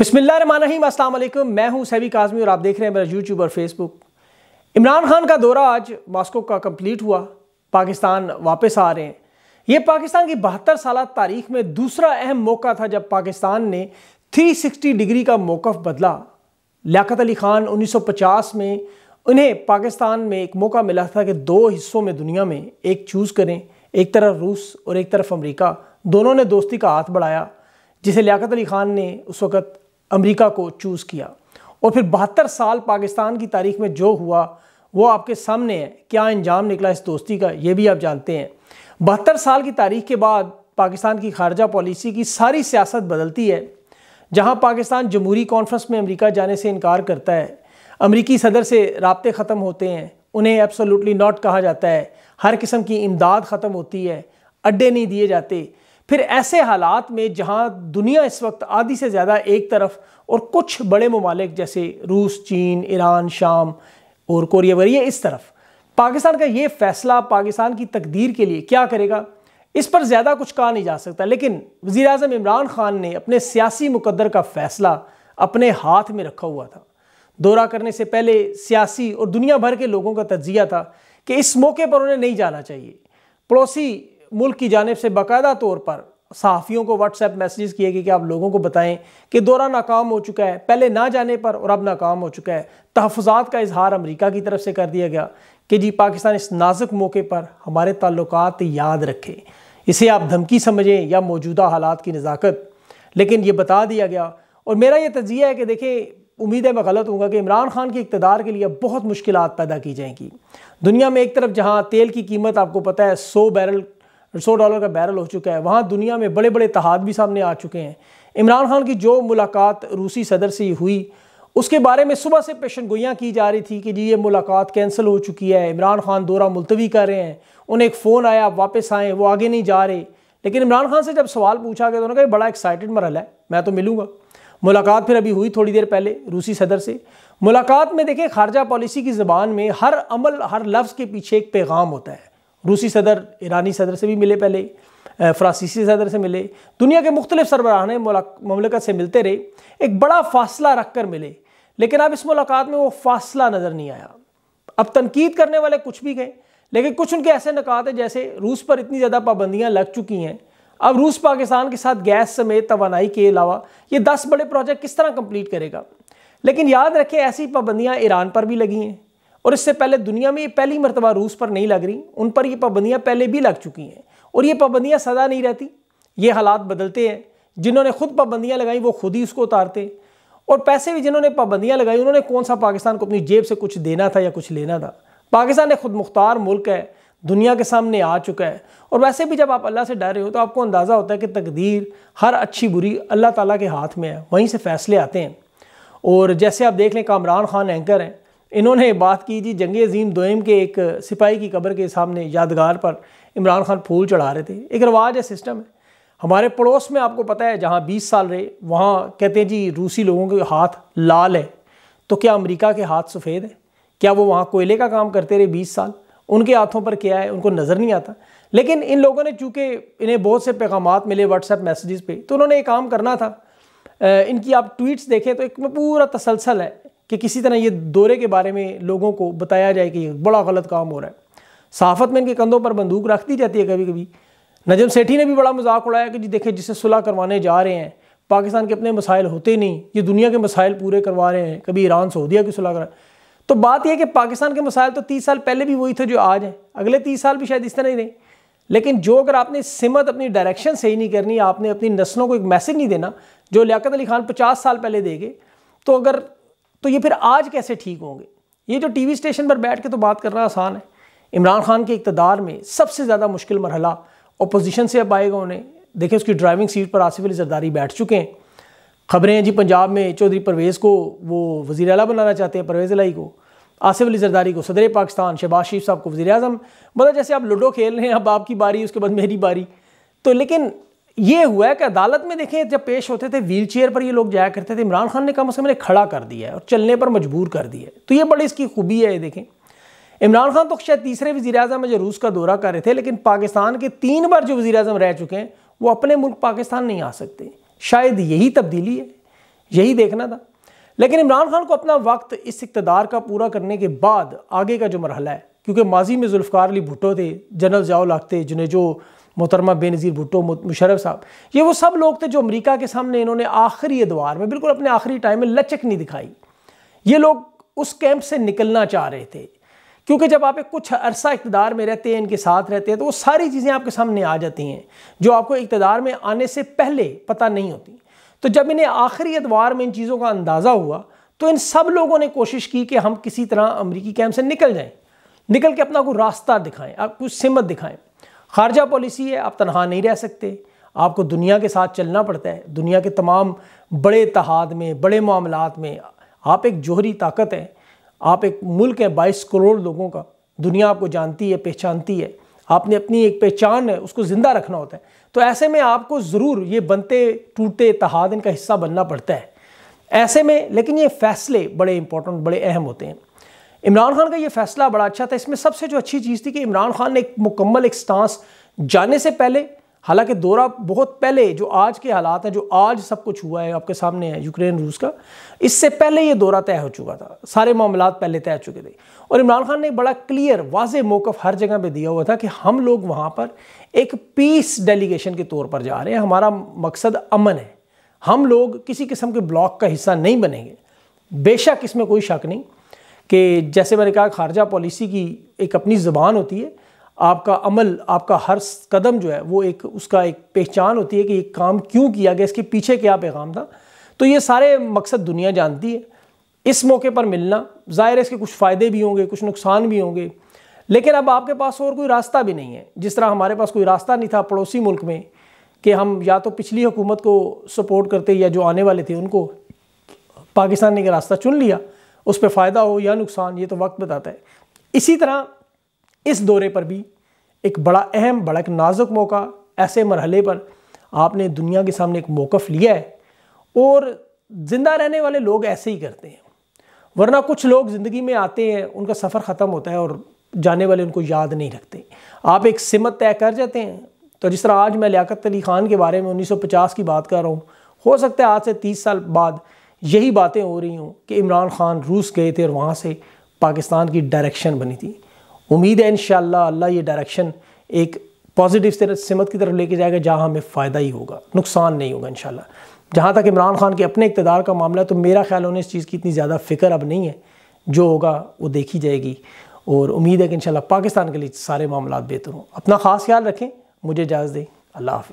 बिस्मिल्लाम असलम मैं हूं सैवी काजमी और आप देख रहे हैं मेरा यूट्यूब और फेसबुक इमरान खान का दौरा आज मॉस्को का कंप्लीट हुआ पाकिस्तान वापस आ रहे हैं ये पाकिस्तान की बहत्तर साल तारीख में दूसरा अहम मौका था जब पाकिस्तान ने 360 डिग्री का मौक़ बदला लियात अली खान 1950 में उन्हें पाकिस्तान में एक मौका मिला था कि दो हिस्सों में दुनिया में एक चूज़ करें एक तरफ रूस और एक तरफ अमरीका दोनों ने दोस्ती का हाथ बढ़ाया जिसे लियाकत अली खान ने उस वक़्त अमेरिका को चूज़ किया और फिर बहत्तर साल पाकिस्तान की तारीख में जो हुआ वो आपके सामने है क्या अंजाम निकला इस दोस्ती का ये भी आप जानते हैं बहत्तर साल की तारीख के बाद पाकिस्तान की खारजा पॉलिसी की सारी सियासत बदलती है जहां पाकिस्तान जमहूरी कॉन्फ्रेंस में अमेरिका जाने से इनकार करता है अमरीकी सदर से रबते ख़त्म होते हैं उन्हें एब्सोल्युटली नॉट कहा जाता है हर किस्म की इमदाद ख़त्म होती है अड्डे नहीं दिए जाते फिर ऐसे हालात में जहां दुनिया इस वक्त आधी से ज़्यादा एक तरफ और कुछ बड़े ममालिक जैसे रूस चीन ईरान शाम और कोरिया वरिया इस तरफ पाकिस्तान का ये फैसला पाकिस्तान की तकदीर के लिए क्या करेगा इस पर ज़्यादा कुछ कहा नहीं जा सकता लेकिन वज़ी अजम इमरान ख़ान ने अपने सियासी मुकदर का फ़ैसला अपने हाथ में रखा हुआ था दौरा करने से पहले सियासी और दुनिया भर के लोगों का तजिया था कि इस मौके पर उन्हें नहीं जाना चाहिए पड़ोसी मुल्क की जानब से बाकायदा तौर पर सहाफ़ियों को व्हाट्सएप मैसेजेस किए गए कि आप लोगों को बताएं कि दौरा नाकाम हो चुका है पहले ना जाने पर और अब नाकाम हो चुका है तहफ़ात का इजहार अमरीका की तरफ से कर दिया गया कि जी पाकिस्तान इस नाजुक मौके पर हमारे ताल्लुक याद रखें इसे आप धमकी समझें या मौजूदा हालात की नज़ाकत लेकिन ये बता दिया गया और मेरा यह तजिया है कि देखें उम्मीद है मैं गलत हूँ कि इमरान खान की इकतदार के लिए बहुत मुश्किल पैदा की जाएंगी दुनिया में एक तरफ जहाँ तेल की कीमत आपको पता है सौ बैरल सौ डॉलर का बैरल हो चुका है वहाँ दुनिया में बड़े बड़े तहाद भी सामने आ चुके हैं इमरान खान की जो मुलाकात रूसी सदर से हुई उसके बारे में सुबह से पेशन गोइयाँ की जा रही थी कि जी ये मुलाकात कैंसिल हो चुकी है इमरान खान दौरा मुलतवी कर रहे हैं उन्हें एक फ़ोन आया आप वापस आएँ वो आगे नहीं जा रहे लेकिन इमरान खान से जब सवाल पूछा गया तो उन्होंने कहा बड़ा एक्साइटेड मरल है मैं तो मिलूँगा मुलाकात फिर अभी हुई थोड़ी देर पहले रूसी सदर से मुलाकात में देखें खारजा पॉलिसी की ज़बान में हर अमल हर लफ्ज़ के पीछे एक पैगाम होता है रूसी सदर ईरानी सदर से भी मिले पहले फ्रांसीसी सदर से मिले दुनिया के मुख्तलिफ ने ममलकत से मिलते रहे एक बड़ा फासला रख कर मिले लेकिन अब इस मुलाकात में वो फासला नज़र नहीं आया अब तनकीद करने वाले कुछ भी गए लेकिन कुछ उनके ऐसे नकात हैं जैसे रूस पर इतनी ज़्यादा पाबंदियाँ लग चुकी हैं अब रूस पाकिस्तान के साथ गैस समेत तोानाई के अलावा ये दस बड़े प्रोजेक्ट किस तरह कम्प्लीट करेगा लेकिन याद रखें ऐसी पाबंदियाँ ईरान पर भी लगी हैं और इससे पहले दुनिया में ये पहली मरतबा रूस पर नहीं लग रही उन पर ये पाबंदियाँ पहले भी लग चुकी हैं और ये पाबंदियाँ सदा नहीं रहती ये हालात बदलते हैं जिन्होंने खुद पाबंदियाँ लगाई वो खुद ही उसको उतारते और पैसे भी जिन्होंने पाबंदियाँ लगाई उन्होंने कौन सा पाकिस्तान को अपनी जेब से कुछ देना था या कुछ लेना था पाकिस्तान एक खुद मुख्तार मुल्क है दुनिया के सामने आ चुका है और वैसे भी जब आप अल्लाह से डर रहे हो तो आपको अंदाज़ा होता है कि तकदीर हर अच्छी बुरी अल्लाह ताला के हाथ में है वहीं से फैसले आते हैं और जैसे आप देख लें कामरान खान एंकर हैं इन्होंने बात की जी जंग अजीम दोम के एक सिपाही की कब्र के सामने यादगार पर इमरान खान फूल चढ़ा रहे थे एक रवाज है सिस्टम है हमारे पड़ोस में आपको पता है जहाँ बीस साल रहे वहाँ कहते हैं जी रूसी लोगों के हाथ लाल है तो क्या अमेरिका के हाथ सफ़ेद है क्या वो वहाँ कोयले का काम करते रहे बीस साल उनके हाथों पर क्या है उनको नज़र नहीं आता लेकिन इन लोगों ने चूँकि इन्हें बहुत से पैगाम मिले व्हाट्सएप मैसेजेस पे तो उन्होंने ये काम करना था इनकी आप ट्वीट्स देखें तो एक पूरा तसलसल है कि किसी तरह ये दौरे के बारे में लोगों को बताया जाए कि बड़ा गलत काम हो रहा है सहाफत में इनके कंधों पर बंदूक रख दी जाती है कभी कभी नजम सेठी ने भी बड़ा मजाक उड़ाया कि जी देखे जिसे सुलह करवाने जा रहे हैं पाकिस्तान के अपने मसाइल होते नहीं ये दुनिया के मसाइल पूरे करवा रहे हैं कभी ईरान सऊदिया की सुलह करा तो बात यह कि पाकिस्तान के मसाइल तो तीस साल पहले भी वही थे जो आज हैं अगले तीस साल भी शायद इस तरह ही नहीं लेकिन जो अगर आपने सिमत अपनी डायरेक्शन सही नहीं करनी आपने अपनी नस्लों को एक मैसेज नहीं देना जो लियाकत अली खान पचास साल पहले दे गए तो अगर तो ये फिर आज कैसे ठीक होंगे ये जो टी वी स्टेशन पर बैठ के तो बात करना आसान है इमरान खान के इकतदार में सबसे ज़्यादा मुश्किल मरहला अपोजिशन से अब आएगा उन्हें देखिए उसकी ड्राइविंग सीट पर आसिफ अली जरदारी बैठ चुके हैं खबरें हैं जी पंजाब में चौधरी परवेज़ को वो वज़ी अला बनाना चाहते हैं परवेज़ अलाई को आसिफ अली जरदारी को सदर पाकिस्तान शहबाज शरीफ साहब को वजी अजम मतलब जैसे आप लूडो खेल रहे हैं अब आपकी बारी उसके बाद मेरी बारी तो लेकिन ये हुआ है कि अदालत में देखें जब पेश होते थे व्हीलचेयर पर ये लोग जाया करते थे इमरान खान ने कम से कम खड़ा कर दिया है और चलने पर मजबूर कर दिया है तो ये बड़ी इसकी खूबी है ये देखें इमरान खान तो शायद तीसरे वजी अजम जो रूस का दौरा कर रहे थे लेकिन पाकिस्तान के तीन बार जो वजी अजम रह चुके हैं वो अपने मुल्क पाकिस्तान नहीं आ सकते शायद यही तब्दीली है यही देखना था लेकिन इमरान खान को अपना वक्त इस इकतदार का पूरा करने के बाद आगे का जो मरहला है क्योंकि माजी में जुल्फ़ार अली भुट्टो थे जनरल जयाल थे जिन्हें जो मोहतरमा बेनज़ीर भुट्टो मुशरफ साहब ये वो सब लोग थे जो अमरीका के सामने इन्होंने आखिरी अदवार में बिल्कुल अपने आखिरी टाइम में लचक नहीं दिखाई ये लोग उस कैंप से निकलना चाह रहे थे क्योंकि जब आप एक कुछ अरसा इकतदार में रहते हैं इनके साथ रहते हैं तो वो सारी चीज़ें आपके सामने आ जाती हैं जो आपको इकतदार में आने से पहले पता नहीं होती तो जब इन्हें आखिरी एतवार में इन चीज़ों का अंदाज़ा हुआ तो इन सब लोगों ने कोशिश की कि हम किसी तरह अमरीकी कैंप से निकल जाएं निकल के अपना कोई रास्ता दिखाएं आप कुछ सिमत दिखाएं खारजा पॉलिसी है आप तनहा नहीं रह सकते आपको दुनिया के साथ चलना पड़ता है दुनिया के तमाम बड़े तहाद में बड़े मामलात में आप एक जोहरी ताकत हैं आप एक मुल्क है बाईस करोड़ लोगों का दुनिया आपको जानती है पहचानती है आपने अपनी एक पहचान है उसको ज़िंदा रखना होता है तो ऐसे में आपको ज़रूर ये बनते टूटते तहाद इनका हिस्सा बनना पड़ता है ऐसे में लेकिन ये फ़ैसले बड़े इंपॉर्टेंट बड़े अहम होते हैं इमरान खान का ये फैसला बड़ा अच्छा था इसमें सबसे जो अच्छी चीज़ थी कि इमरान खान ने एक मुकम्मल एक स्टांस जाने से पहले हालांकि दौरा बहुत पहले जो आज के हालात हैं जो आज सब कुछ हुआ है आपके सामने है यूक्रेन रूस का इससे पहले ये दौरा तय हो चुका था सारे मामला पहले तय हो चुके थे और इमरान खान ने बड़ा क्लियर वाज मौक़ हर जगह पे दिया हुआ था कि हम लोग वहाँ पर एक पीस डेलीगेशन के तौर पर जा रहे हैं हमारा मकसद अमन है हम लोग किसी किस्म के ब्लॉक का हिस्सा नहीं बनेंगे बेशक इसमें कोई शक नहीं कि जैसे मैंने कहा खारजा पॉलिसी की एक अपनी ज़बान होती है आपका अमल आपका हर कदम जो है वो एक उसका एक पहचान होती है कि ये काम क्यों किया गया इसके पीछे क्या पैगाम था तो ये सारे मकसद दुनिया जानती है इस मौके पर मिलना ज़ाहिर है इसके कुछ फ़ायदे भी होंगे कुछ नुकसान भी होंगे लेकिन अब आपके पास और कोई रास्ता भी नहीं है जिस तरह हमारे पास कोई रास्ता नहीं था पड़ोसी मुल्क में कि हम या तो पिछली हुकूमत को सपोर्ट करते या जो आने वाले थे उनको पाकिस्तान ने एक रास्ता चुन लिया उस पर फ़ायदा हो या नुकसान ये तो वक्त बताता है इसी तरह इस दौरे पर भी एक बड़ा अहम बड़ा एक नाजुक मौका ऐसे मरहले पर आपने दुनिया के सामने एक मौक़ लिया है और ज़िंदा रहने वाले लोग ऐसे ही करते हैं वरना कुछ लोग ज़िंदगी में आते हैं उनका सफ़र ख़त्म होता है और जाने वाले उनको याद नहीं रखते आप एक सिमत तय कर जाते हैं तो जिस तरह आज मैं लियाकत अली ख़ान के बारे में 1950 की बात कर रहा हूँ हो सकता है आज से 30 साल बाद यही बातें हो रही हूँ कि इमरान ख़ान रूस गए थे और वहाँ से पाकिस्तान की डायरेक्शन बनी थी उम्मीद है इन अल्लाह ये डायरेक्शन एक पॉजिटिव सिमत की तरफ लेके जाएगा जहाँ हमें फ़ायदा ही होगा नुकसान नहीं होगा इन जहाँ तक इमरान ख़ान के अपने इकतदार का मामला है तो मेरा ख्याल उन्हें इस चीज़ की इतनी ज़्यादा फ़िक्र अब नहीं है जो होगा वो देखी जाएगी और उम्मीद है कि इन पाकिस्तान के लिए सारे मामला बेहतर हों अपना ख़ास ख्याल रखें मुझे इजाज़ दें अल्लाह हाफि